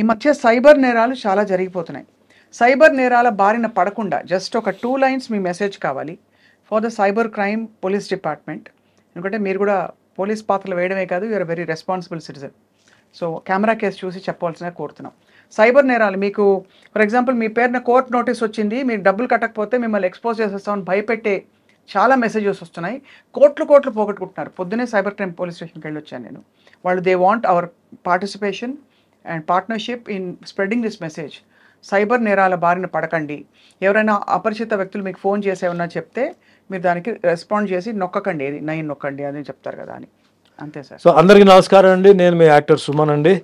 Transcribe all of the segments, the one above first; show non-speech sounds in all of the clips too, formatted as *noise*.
ఈ మధ్య సైబర్ నేరాలు చాలా జరిగిపోతున్నాయి సైబర్ నేరాల బారిన పడకుండా జస్ట్ ఒక టూ లైన్స్ మీ మెసేజ్ కావాలి for the cyber crime police department ఎందుకంటే మీరు కూడా పోలీస్ పాత్రలు వేయడమే కాదు you're very responsible citizen so camera case చూసి చెప్పవలసిన కోరుతున్నాం సైబర్ నేరాలు మీకు ఫర్ ఎగ్జాంపుల్ మీ పేరున కోర్టు నోటీస్ వచ్చింది మీరు డబ్బులు కట్టకపోతే మిమ్మల్ని ఎక్స్పోజ్ చేసేస్తామని భయపెట్టే చాలా మెసేజెస్ వస్తున్నాయి కోట్లు కోట్లు పోగొట్టుకుంటున్నారు పొద్దునే సైబర్ క్రైమ్ పోలీస్ స్టేషన్కి వెళ్ళి వచ్చాను నేను వాళ్ళు they want our participation and partnership in spreading this message cyber నేరాల బారిన పడకండి ఎవరైనా అపరిచిత వ్యక్తులు మీకు ఫోన్ చేసేమన్నా చెప్తే మీరు దానికి రెస్పాండ్ చేసి నొక్కకండి ఏది నైన్ నొక్కండి అని చెప్తారు కదా అని అంతే సార్ సో అందరికీ నమస్కారం అండి నేను మీ యాక్టర్ సుమన్ అండి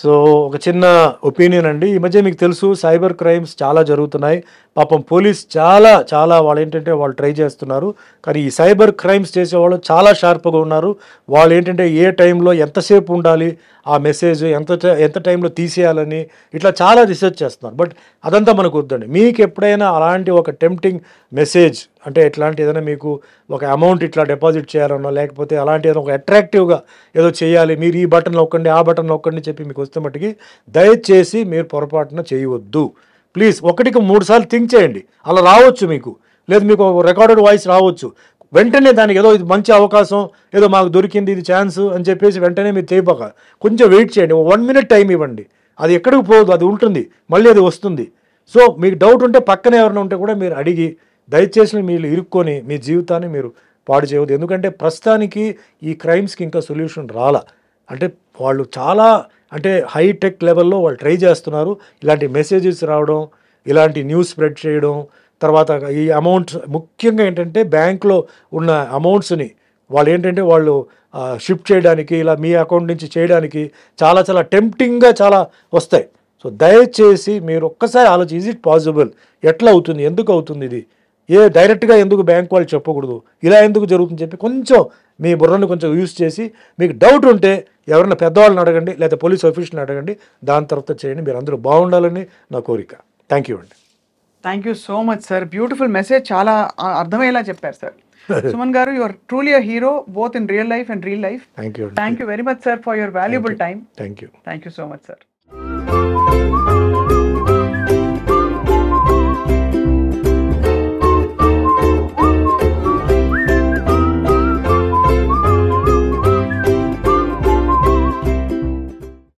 సో ఒక చిన్న ఒపీనియన్ అండి ఈ మధ్య మీకు తెలుసు సైబర్ క్రైమ్స్ చాలా జరుగుతున్నాయి పాపం పోలీస్ చాలా చాలా వాళ్ళు ఏంటంటే వాళ్ళు ట్రై చేస్తున్నారు కానీ ఈ సైబర్ క్రైమ్స్ చేసేవాళ్ళు చాలా షార్ప్గా ఉన్నారు వాళ్ళు ఏంటంటే ఏ టైంలో ఎంతసేపు ఉండాలి ఆ మెసేజ్ ఎంత ఎంత టైంలో తీసేయాలని ఇట్లా చాలా రీసెర్చ్ చేస్తున్నారు బట్ అదంతా మనకు వద్దండి మీకు ఎప్పుడైనా అలాంటి ఒక టెంప్టింగ్ మెసేజ్ అంటే ఇట్లాంటి ఏదైనా మీకు ఒక అమౌంట్ ఇట్లా డిపాజిట్ చేయాలన్నా లేకపోతే అలాంటి ఏదైనా ఒక అట్రాక్టివ్గా ఏదో చేయాలి మీరు ఈ బటన్ నొక్కండి ఆ బటన్ నొక్కండి చెప్పి మీకు వస్తే మట్టుకి దయచేసి మీరు పొరపాటున చేయవద్దు ప్లీజ్ ఒకటికి మూడు సార్లు థింక్ చేయండి అలా రావచ్చు మీకు లేదు మీకు రికార్డెడ్ వాయిస్ రావచ్చు వెంటనే దానికి ఏదో ఇది మంచి అవకాశం ఏదో మాకు దొరికింది ఇది ఛాన్స్ అని చెప్పేసి వెంటనే మీరు చేయబోక కొంచెం వెయిట్ చేయండి వన్ మినిట్ టైం ఇవ్వండి అది ఎక్కడికి పోదు అది ఉంటుంది మళ్ళీ అది వస్తుంది సో మీకు డౌట్ ఉంటే పక్కన ఎవరైనా ఉంటే కూడా మీరు అడిగి దయచేసి మీరు ఇరుక్కొని మీ జీవితాన్ని మీరు పాడు చేయవద్దు ఎందుకంటే ప్రస్తుతానికి ఈ క్రైమ్స్కి ఇంకా సొల్యూషన్ రాలా అంటే వాళ్ళు చాలా అంటే హైటెక్ లెవెల్లో వాళ్ళు ట్రై చేస్తున్నారు ఇలాంటి మెసేజెస్ రావడం ఇలాంటి న్యూస్ స్ప్రెడ్ చేయడం తర్వాత ఈ అమౌంట్స్ ముఖ్యంగా ఏంటంటే బ్యాంక్లో ఉన్న అమౌంట్స్ని వాళ్ళు ఏంటంటే వాళ్ళు షిఫ్ట్ చేయడానికి ఇలా మీ అకౌంట్ నుంచి చేయడానికి చాలా చాలా టెంప్టింగ్గా చాలా వస్తాయి సో దయచేసి మీరు ఒక్కసారి ఆలోచి ఈజ్ ఇట్ పాసిబుల్ ఎట్లా అవుతుంది ఎందుకు అవుతుంది ఇది ఏ డైరెక్ట్గా ఎందుకు బ్యాంక్ వాళ్ళు చెప్పకూడదు ఇలా ఎందుకు జరుగుతుంది చెప్పి కొంచెం మీ బుర్రను కొంచెం యూస్ చేసి మీకు డౌట్ ఉంటే ఎవరైనా పెద్దవాళ్ళని అడగండి లేదా పోలీస్ ఆఫీసర్ని అడగండి దాని తర్వాత చేయండి మీరు అందరూ బాగుండాలని నా కోరిక థ్యాంక్ యూ అండి thank you so much sir beautiful message చాలా అర్థమయ్యేలా చెప్పారు sir Suman *laughs* garu your truly a hero both in real life and real life thank you thank you very much sir for your valuable time thank you thank you so much sir